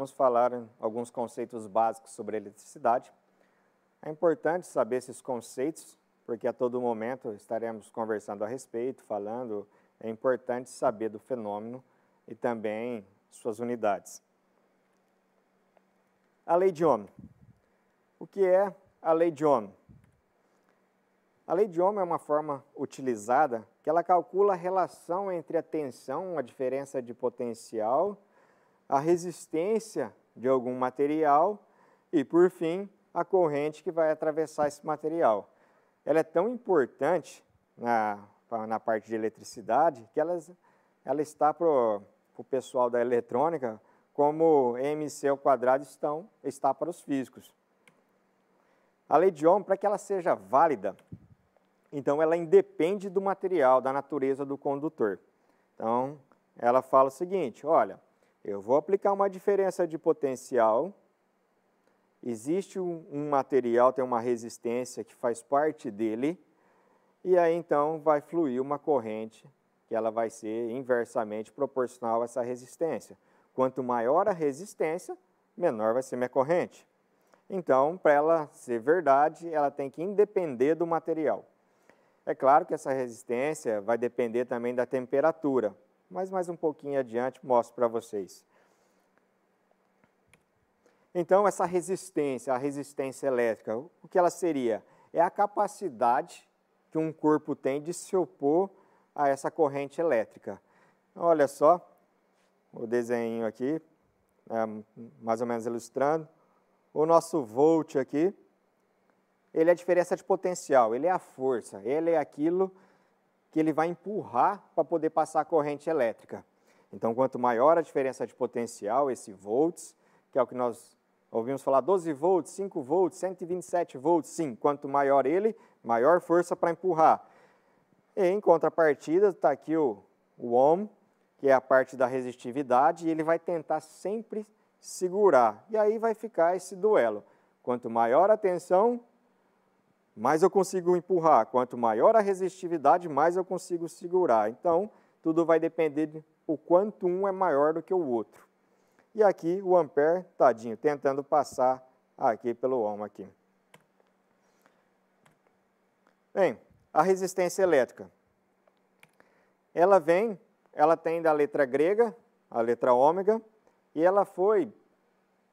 vamos falar alguns conceitos básicos sobre eletricidade. É importante saber esses conceitos, porque a todo momento estaremos conversando a respeito, falando. É importante saber do fenômeno e também suas unidades. A lei de Ohm. O que é a lei de Ohm? A lei de Ohm é uma forma utilizada que ela calcula a relação entre a tensão, a diferença de potencial a resistência de algum material e, por fim, a corrente que vai atravessar esse material. Ela é tão importante na, na parte de eletricidade que ela, ela está para o pessoal da eletrônica como MC ao quadrado estão, está para os físicos. A lei de Ohm, para que ela seja válida, então ela independe do material, da natureza do condutor. Então, ela fala o seguinte, olha, eu vou aplicar uma diferença de potencial. Existe um, um material, tem uma resistência que faz parte dele, e aí então vai fluir uma corrente que ela vai ser inversamente proporcional a essa resistência. Quanto maior a resistência, menor vai ser minha corrente. Então, para ela ser verdade, ela tem que independer do material. É claro que essa resistência vai depender também da temperatura mas mais um pouquinho adiante mostro para vocês. Então, essa resistência, a resistência elétrica, o que ela seria? É a capacidade que um corpo tem de se opor a essa corrente elétrica. Olha só o desenho aqui, é, mais ou menos ilustrando. O nosso volt aqui, ele é a diferença de potencial, ele é a força, ele é aquilo que ele vai empurrar para poder passar a corrente elétrica. Então, quanto maior a diferença de potencial, esse volts, que é o que nós ouvimos falar, 12 volts, 5 volts, 127 volts, sim, quanto maior ele, maior força para empurrar. E, em contrapartida, está aqui o, o ohm, que é a parte da resistividade, e ele vai tentar sempre segurar. E aí vai ficar esse duelo. Quanto maior a tensão, mais eu consigo empurrar. Quanto maior a resistividade, mais eu consigo segurar. Então, tudo vai depender do o quanto um é maior do que o outro. E aqui o ampere, tadinho, tentando passar aqui pelo ohm aqui. Bem, a resistência elétrica. Ela vem, ela tem da letra grega, a letra ômega, e ela foi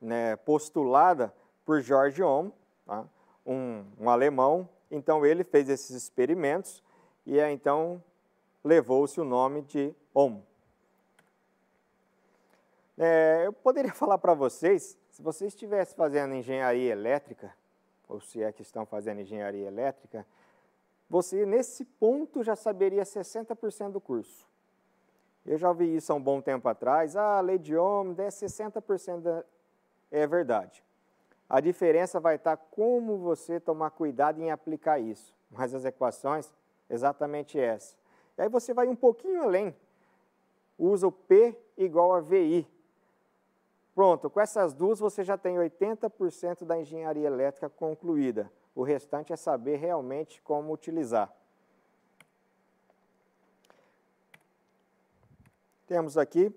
né, postulada por George Ohm, tá? um, um alemão, então ele fez esses experimentos e então levou-se o nome de Ohm. É, eu poderia falar para vocês, se vocês estivesse fazendo engenharia elétrica, ou se é que estão fazendo engenharia elétrica, você nesse ponto já saberia 60% do curso. Eu já vi isso há um bom tempo atrás, ah, a lei de Ohm é 60% da... é verdade. A diferença vai estar como você tomar cuidado em aplicar isso. Mas as equações, exatamente essa. E aí você vai um pouquinho além. Usa o P igual a VI. Pronto, com essas duas você já tem 80% da engenharia elétrica concluída. O restante é saber realmente como utilizar. Temos aqui,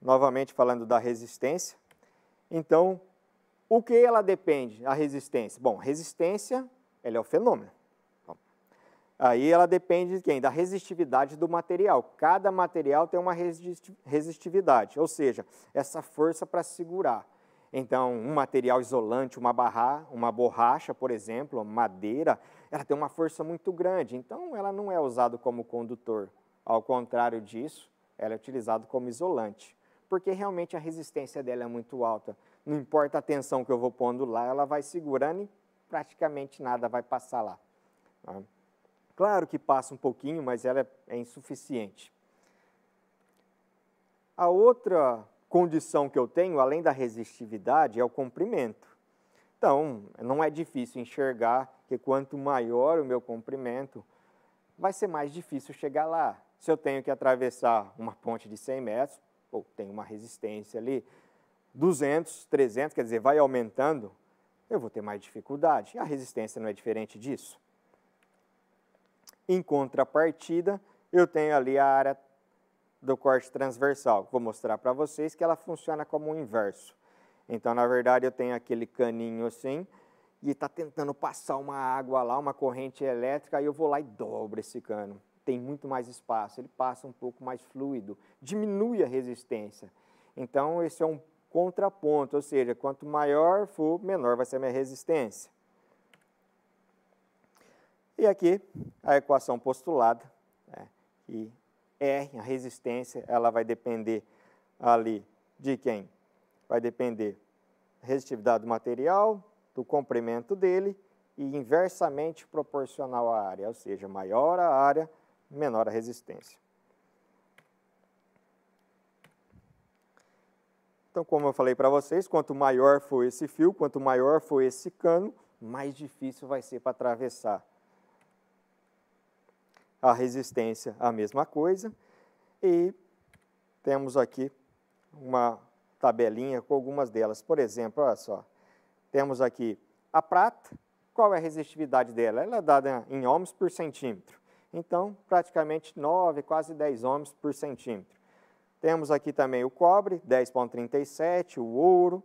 novamente falando da resistência. Então, o que ela depende, a resistência? Bom, resistência, ela é o fenômeno. Aí ela depende de quem? Da resistividade do material. Cada material tem uma resistividade, ou seja, essa força para segurar. Então, um material isolante, uma, barra, uma borracha, por exemplo, madeira, ela tem uma força muito grande. Então, ela não é usada como condutor. Ao contrário disso, ela é utilizada como isolante, porque realmente a resistência dela é muito alta. Não importa a tensão que eu vou pondo lá, ela vai segurando e praticamente nada vai passar lá. Tá? Claro que passa um pouquinho, mas ela é insuficiente. A outra condição que eu tenho, além da resistividade, é o comprimento. Então, não é difícil enxergar que quanto maior o meu comprimento, vai ser mais difícil chegar lá. Se eu tenho que atravessar uma ponte de 100 metros, ou tem uma resistência ali, 200, 300, quer dizer, vai aumentando, eu vou ter mais dificuldade. E a resistência não é diferente disso. Em contrapartida, eu tenho ali a área do corte transversal. Vou mostrar para vocês que ela funciona como o inverso. Então, na verdade, eu tenho aquele caninho assim, e está tentando passar uma água lá, uma corrente elétrica, aí eu vou lá e dobro esse cano. Tem muito mais espaço, ele passa um pouco mais fluido, diminui a resistência. Então, esse é um contraponto, ou seja, quanto maior for, menor vai ser a minha resistência. E aqui a equação postulada, né, que R, a resistência, ela vai depender ali de quem? Vai depender da resistividade do material, do comprimento dele e inversamente proporcional à área, ou seja, maior a área, menor a resistência. Então, como eu falei para vocês, quanto maior for esse fio, quanto maior for esse cano, mais difícil vai ser para atravessar. A resistência, a mesma coisa. E temos aqui uma tabelinha com algumas delas. Por exemplo, olha só, temos aqui a prata, qual é a resistividade dela? Ela é dada em ohms por centímetro. Então, praticamente 9, quase 10 ohms por centímetro. Temos aqui também o cobre, 10,37, o ouro,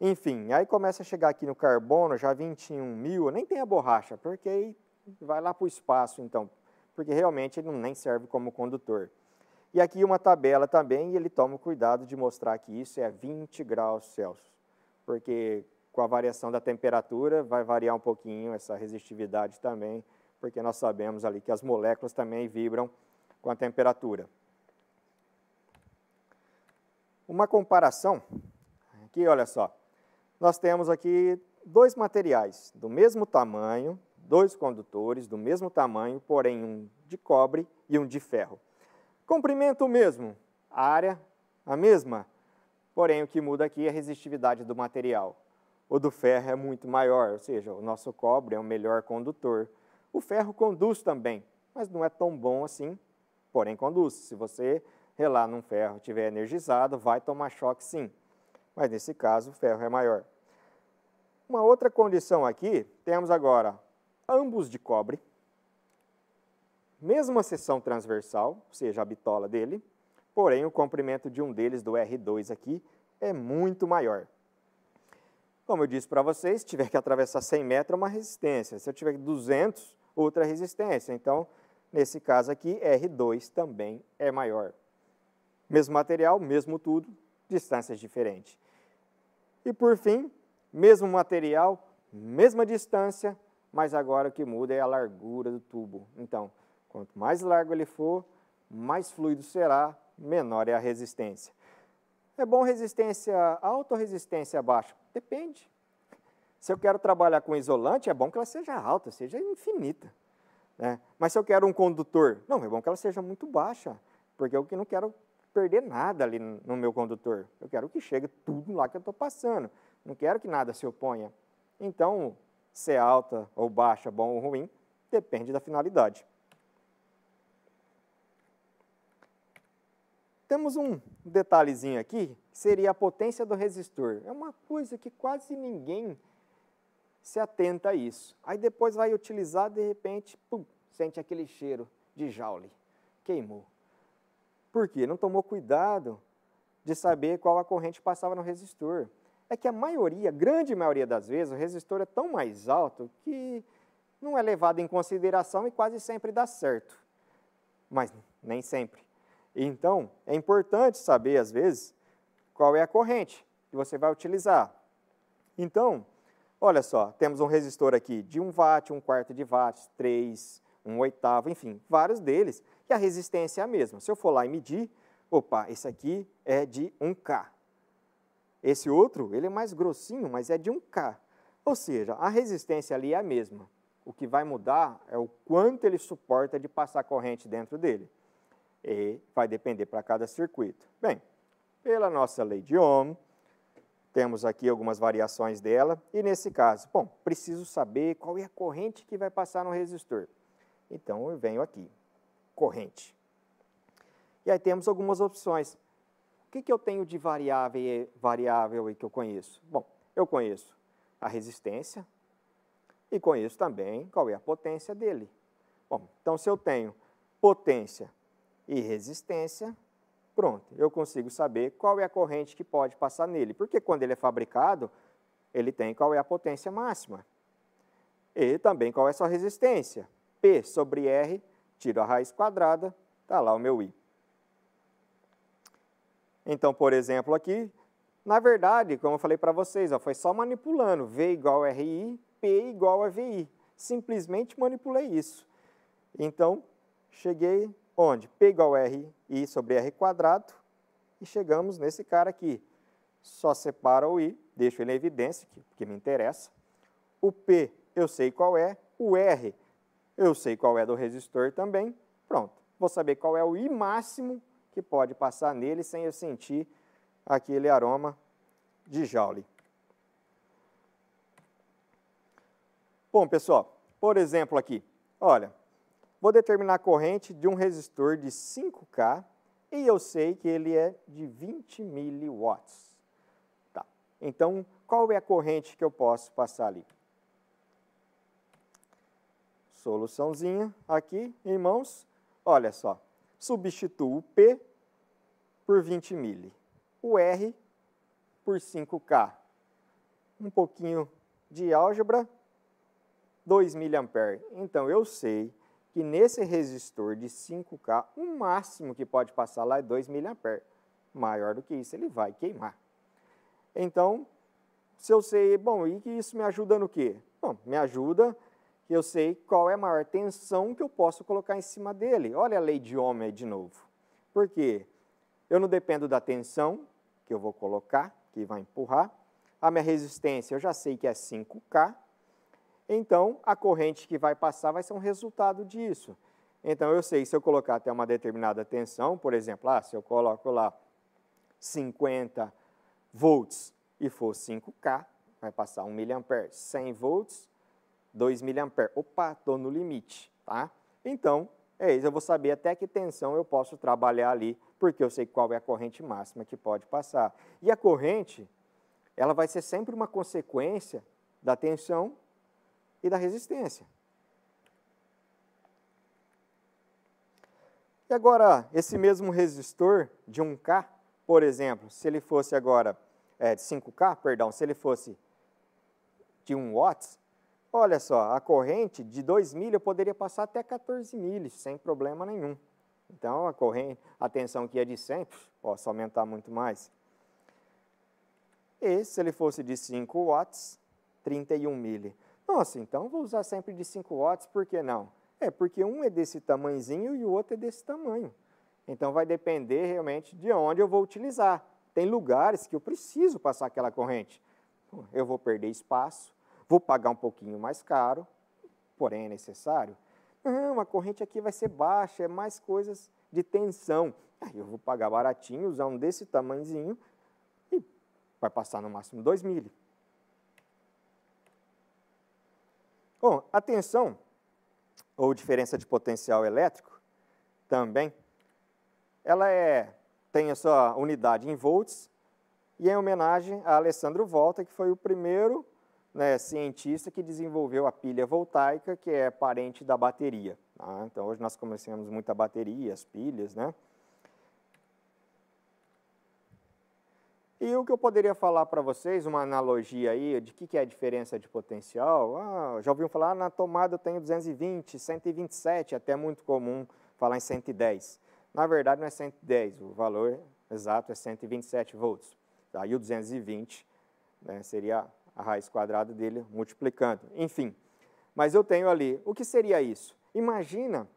enfim. Aí começa a chegar aqui no carbono, já 21 mil, nem tem a borracha, porque aí vai lá para o espaço, então, porque realmente ele não nem serve como condutor. E aqui uma tabela também, e ele toma cuidado de mostrar que isso é 20 graus Celsius, porque com a variação da temperatura vai variar um pouquinho essa resistividade também, porque nós sabemos ali que as moléculas também vibram com a temperatura uma comparação. Aqui, olha só. Nós temos aqui dois materiais do mesmo tamanho, dois condutores do mesmo tamanho, porém um de cobre e um de ferro. Comprimento mesmo, área a mesma, porém o que muda aqui é a resistividade do material. O do ferro é muito maior, ou seja, o nosso cobre é o melhor condutor. O ferro conduz também, mas não é tão bom assim, porém conduz. Se você relar num ferro estiver energizado, vai tomar choque sim. Mas nesse caso, o ferro é maior. Uma outra condição aqui, temos agora ambos de cobre, mesma seção transversal, ou seja, a bitola dele, porém o comprimento de um deles, do R2 aqui, é muito maior. Como eu disse para vocês, se tiver que atravessar 100 metros, é uma resistência. Se eu tiver 200, outra resistência. Então, nesse caso aqui, R2 também é maior. Mesmo material, mesmo tudo, distâncias diferentes. E por fim, mesmo material, mesma distância, mas agora o que muda é a largura do tubo. Então, quanto mais largo ele for, mais fluido será, menor é a resistência. É bom resistência alta ou resistência baixa? Depende. Se eu quero trabalhar com isolante, é bom que ela seja alta, seja infinita. Né? Mas se eu quero um condutor, não, é bom que ela seja muito baixa, porque é eu não quero perder nada ali no meu condutor. Eu quero que chegue tudo lá que eu estou passando. Não quero que nada se oponha. Então, ser alta ou baixa, bom ou ruim, depende da finalidade. Temos um detalhezinho aqui, que seria a potência do resistor. É uma coisa que quase ninguém se atenta a isso. Aí depois vai utilizar, de repente, pum, sente aquele cheiro de Joule. Queimou porque não tomou cuidado de saber qual a corrente passava no resistor. É que a maioria, a grande maioria das vezes, o resistor é tão mais alto que não é levado em consideração e quase sempre dá certo. Mas nem sempre. Então, é importante saber, às vezes, qual é a corrente que você vai utilizar. Então, olha só, temos um resistor aqui de 1 watt, 1 quarto de watt, 3, um oitavo, enfim, vários deles, e a resistência é a mesma. Se eu for lá e medir, opa, esse aqui é de 1K. Esse outro, ele é mais grossinho, mas é de 1K. Ou seja, a resistência ali é a mesma. O que vai mudar é o quanto ele suporta de passar corrente dentro dele. E vai depender para cada circuito. Bem, pela nossa lei de Ohm, temos aqui algumas variações dela, e nesse caso, bom, preciso saber qual é a corrente que vai passar no resistor. Então eu venho aqui, corrente. E aí temos algumas opções. O que, que eu tenho de variável, variável que eu conheço? Bom, eu conheço a resistência e conheço também qual é a potência dele. Bom, então se eu tenho potência e resistência, pronto, eu consigo saber qual é a corrente que pode passar nele. Porque quando ele é fabricado, ele tem qual é a potência máxima e também qual é a sua resistência. P sobre R, tiro a raiz quadrada, está lá o meu I. Então, por exemplo, aqui, na verdade, como eu falei para vocês, ó, foi só manipulando. V igual a RI, P igual a VI. Simplesmente manipulei isso. Então, cheguei onde? P igual a RI sobre R quadrado e chegamos nesse cara aqui. Só separo o I, deixo ele em evidência, que, que me interessa. O P eu sei qual é, o R eu sei qual é do resistor também, pronto. Vou saber qual é o I máximo que pode passar nele sem eu sentir aquele aroma de Joule. Bom, pessoal, por exemplo aqui, olha, vou determinar a corrente de um resistor de 5K e eu sei que ele é de 20 miliwatts. Tá. Então, qual é a corrente que eu posso passar ali? Soluçãozinha aqui, em mãos, Olha só, substituo o P por 20 mili, o R por 5K. Um pouquinho de álgebra, 2 mA. Então, eu sei que nesse resistor de 5K, o máximo que pode passar lá é 2 mA. Maior do que isso, ele vai queimar. Então, se eu sei, bom, e que isso me ajuda no quê? Bom, me ajuda eu sei qual é a maior tensão que eu posso colocar em cima dele. Olha a lei de Ohm aí de novo. Por quê? Eu não dependo da tensão que eu vou colocar, que vai empurrar. A minha resistência eu já sei que é 5K. Então, a corrente que vai passar vai ser um resultado disso. Então, eu sei, se eu colocar até uma determinada tensão, por exemplo, ah, se eu coloco lá 50 volts e for 5K, vai passar 1 mA. 100 volts, 2 mA. Opa, estou no limite, tá? Então, é isso, eu vou saber até que tensão eu posso trabalhar ali, porque eu sei qual é a corrente máxima que pode passar. E a corrente, ela vai ser sempre uma consequência da tensão e da resistência. E agora, esse mesmo resistor de 1K, por exemplo, se ele fosse agora, é, de 5K, perdão, se ele fosse de 1 watts, Olha só, a corrente de 2 milha eu poderia passar até 14 milhas, sem problema nenhum. Então, a corrente, a tensão que é de 100, posso aumentar muito mais. E se ele fosse de 5 watts, 31 milha. Nossa, então vou usar sempre de 5 watts, por que não? É porque um é desse tamanhozinho e o outro é desse tamanho. Então vai depender realmente de onde eu vou utilizar. Tem lugares que eu preciso passar aquela corrente. Eu vou perder espaço, vou pagar um pouquinho mais caro, porém é necessário. Não, a corrente aqui vai ser baixa, é mais coisas de tensão. Aí eu vou pagar baratinho, usar um desse tamanhozinho e vai passar no máximo 2 mili. Bom, a tensão, ou diferença de potencial elétrico, também, ela é, tem a sua unidade em volts e é em homenagem a Alessandro Volta, que foi o primeiro né, cientista que desenvolveu a pilha voltaica, que é parente da bateria. Tá? Então, hoje nós conhecemos muito a bateria, as pilhas, né? E o que eu poderia falar para vocês, uma analogia aí de que, que é a diferença de potencial, ah, já ouviram falar, ah, na tomada eu tenho 220, 127, até é muito comum falar em 110. Na verdade não é 110, o valor exato é 127 volts. Aí tá? o 220 né, seria a raiz quadrada dele multiplicando. Enfim, mas eu tenho ali, o que seria isso? Imagina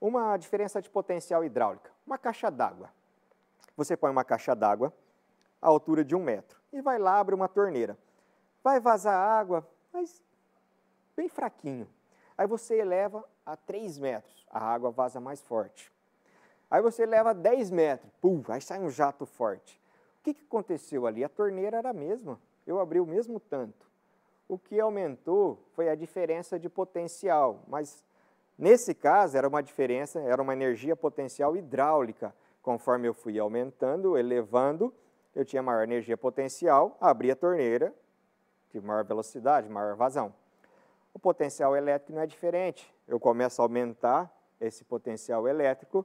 uma diferença de potencial hidráulica, uma caixa d'água. Você põe uma caixa d'água à altura de um metro e vai lá, abre uma torneira. Vai vazar água, mas bem fraquinho. Aí você eleva a 3 metros, a água vaza mais forte. Aí você eleva 10 metros, pum, aí sai um jato forte. O que, que aconteceu ali? A torneira era a mesma eu abri o mesmo tanto. O que aumentou foi a diferença de potencial, mas nesse caso era uma diferença, era uma energia potencial hidráulica. Conforme eu fui aumentando, elevando, eu tinha maior energia potencial, abri a torneira, tive maior velocidade, maior vazão. O potencial elétrico não é diferente. Eu começo a aumentar esse potencial elétrico,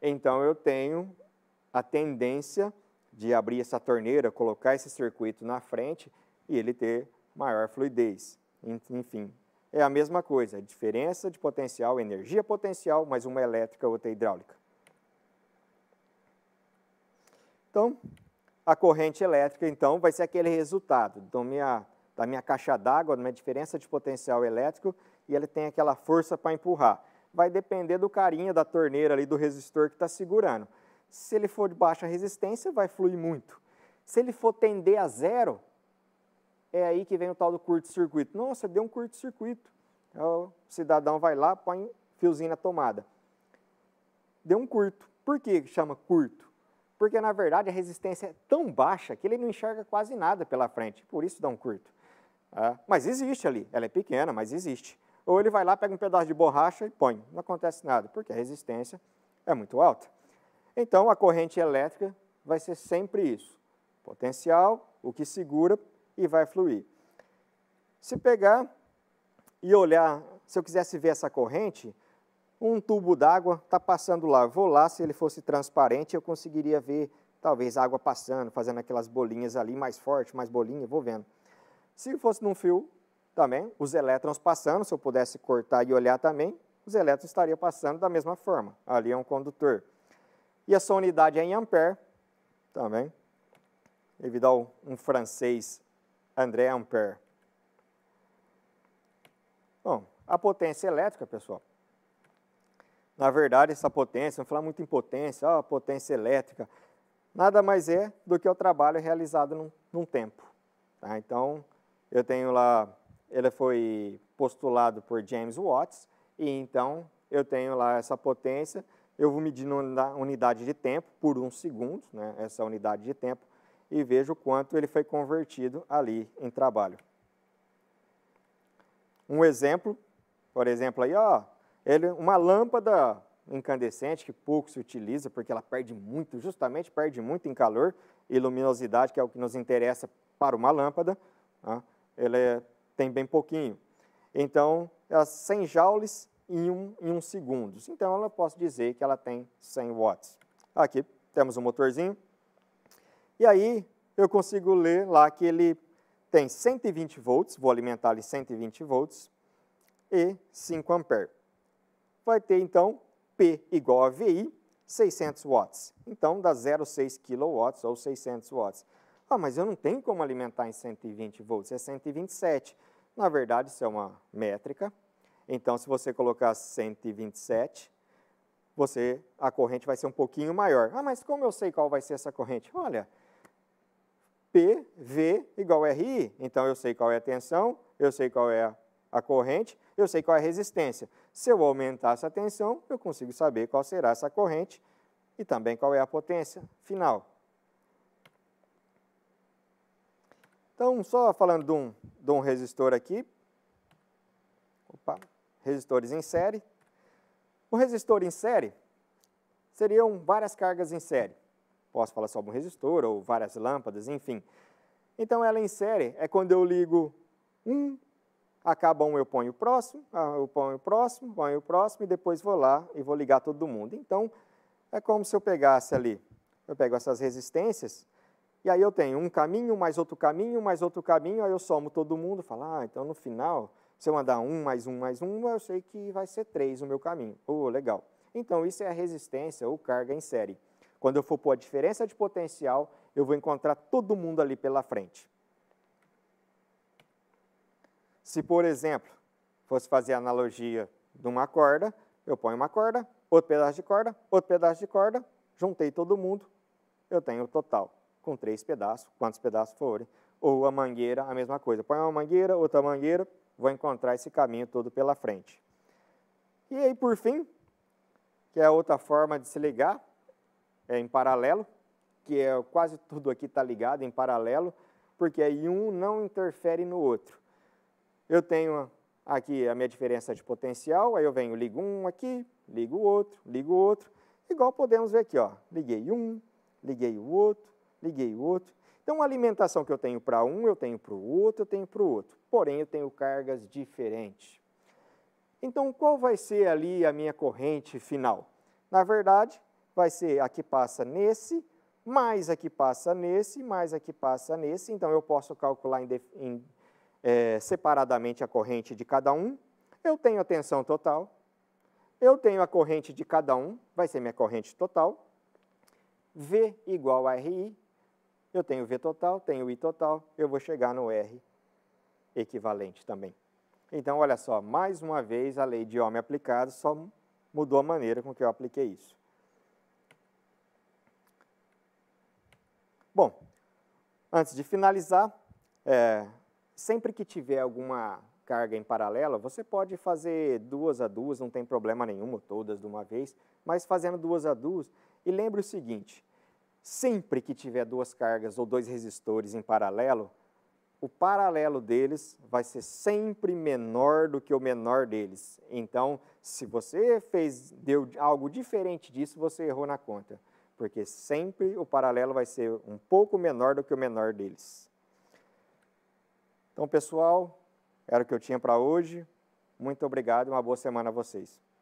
então eu tenho a tendência de abrir essa torneira, colocar esse circuito na frente e ele ter maior fluidez. Enfim, é a mesma coisa, diferença de potencial, energia potencial, mais uma elétrica, outra hidráulica. Então, a corrente elétrica, então, vai ser aquele resultado do então, minha, da minha caixa d'água, da minha diferença de potencial elétrico, e ele tem aquela força para empurrar. Vai depender do carinha da torneira ali, do resistor que está segurando se ele for de baixa resistência, vai fluir muito. Se ele for tender a zero, é aí que vem o tal do curto-circuito. Nossa, deu um curto-circuito. É, o cidadão vai lá, põe fiozinho na tomada. Deu um curto. Por que chama curto? Porque, na verdade, a resistência é tão baixa que ele não enxerga quase nada pela frente. Por isso dá um curto. Ah, mas existe ali. Ela é pequena, mas existe. Ou ele vai lá, pega um pedaço de borracha e põe. Não acontece nada, porque a resistência é muito alta. Então, a corrente elétrica vai ser sempre isso. Potencial, o que segura e vai fluir. Se pegar e olhar, se eu quisesse ver essa corrente, um tubo d'água está passando lá. Eu vou lá, se ele fosse transparente, eu conseguiria ver talvez água passando, fazendo aquelas bolinhas ali, mais forte, mais bolinha, vou vendo. Se fosse num fio também, os elétrons passando, se eu pudesse cortar e olhar também, os elétrons estariam passando da mesma forma. Ali é um condutor. E a sua unidade é em ampère também. Tá Devido ao um francês, André Ampère. Bom, a potência elétrica, pessoal. Na verdade, essa potência, vamos falar muito em potência, ó, potência elétrica, nada mais é do que o trabalho realizado num, num tempo. Tá? Então, eu tenho lá, ele foi postulado por James Watts, e então eu tenho lá essa potência eu vou medir na unidade de tempo por um segundo, né, essa unidade de tempo, e vejo quanto ele foi convertido ali em trabalho. Um exemplo, por exemplo, aí, ó, ele, uma lâmpada incandescente que pouco se utiliza porque ela perde muito, justamente perde muito em calor e luminosidade, que é o que nos interessa para uma lâmpada, né? ela é, tem bem pouquinho. Então, ela, 100 joules em 1 um, em um Então, eu posso dizer que ela tem 100 watts. Aqui temos o um motorzinho. E aí, eu consigo ler lá que ele tem 120 volts, vou alimentar ele 120 volts, e 5 ampere. Vai ter, então, P igual a VI, 600 watts. Então, dá 0,6 kW ou 600 watts. Ah, mas eu não tenho como alimentar em 120 volts, é 127. Na verdade, isso é uma métrica, então, se você colocar 127, você, a corrente vai ser um pouquinho maior. Ah, mas como eu sei qual vai ser essa corrente? Olha, PV igual a RI. Então, eu sei qual é a tensão, eu sei qual é a corrente, eu sei qual é a resistência. Se eu aumentar essa tensão, eu consigo saber qual será essa corrente e também qual é a potência final. Então, só falando de um, de um resistor aqui. Opa, resistores em série. O resistor em série seriam várias cargas em série. Posso falar só um resistor ou várias lâmpadas, enfim. Então, ela em série é quando eu ligo um, acaba um, eu ponho o próximo, ah, eu ponho o próximo, ponho o próximo e depois vou lá e vou ligar todo mundo. Então, é como se eu pegasse ali, eu pego essas resistências e aí eu tenho um caminho, mais outro caminho, mais outro caminho, aí eu somo todo mundo, falo, ah, então no final se eu mandar um mais um mais um, eu sei que vai ser três o meu caminho. Oh, legal. Então, isso é a resistência ou carga em série. Quando eu for pôr a diferença de potencial, eu vou encontrar todo mundo ali pela frente. Se, por exemplo, fosse fazer a analogia de uma corda, eu ponho uma corda, outro pedaço de corda, outro pedaço de corda, juntei todo mundo, eu tenho o total, com três pedaços, quantos pedaços forem. Ou a mangueira, a mesma coisa. Põe uma mangueira, outra mangueira, vão encontrar esse caminho todo pela frente. E aí, por fim, que é a outra forma de se ligar, é em paralelo, que é quase tudo aqui está ligado em paralelo, porque aí um não interfere no outro. Eu tenho aqui a minha diferença de potencial, aí eu venho, ligo um aqui, ligo o outro, ligo o outro, igual podemos ver aqui, ó, liguei um, liguei o outro, liguei o outro. Então, a alimentação que eu tenho para um, eu tenho para o outro, eu tenho para o outro. Porém, eu tenho cargas diferentes. Então, qual vai ser ali a minha corrente final? Na verdade, vai ser a que passa nesse, mais a que passa nesse, mais a que passa nesse. Então, eu posso calcular em, em, é, separadamente a corrente de cada um. Eu tenho a tensão total. Eu tenho a corrente de cada um, vai ser minha corrente total. V igual a RI, eu tenho V total, tenho I total, eu vou chegar no R equivalente também. Então, olha só, mais uma vez a lei de Ohm aplicada só mudou a maneira com que eu apliquei isso. Bom, antes de finalizar, é, sempre que tiver alguma carga em paralelo, você pode fazer duas a duas, não tem problema nenhum, todas de uma vez, mas fazendo duas a duas. E lembre o seguinte, Sempre que tiver duas cargas ou dois resistores em paralelo, o paralelo deles vai ser sempre menor do que o menor deles. Então, se você fez deu algo diferente disso, você errou na conta, porque sempre o paralelo vai ser um pouco menor do que o menor deles. Então, pessoal, era o que eu tinha para hoje. Muito obrigado e uma boa semana a vocês.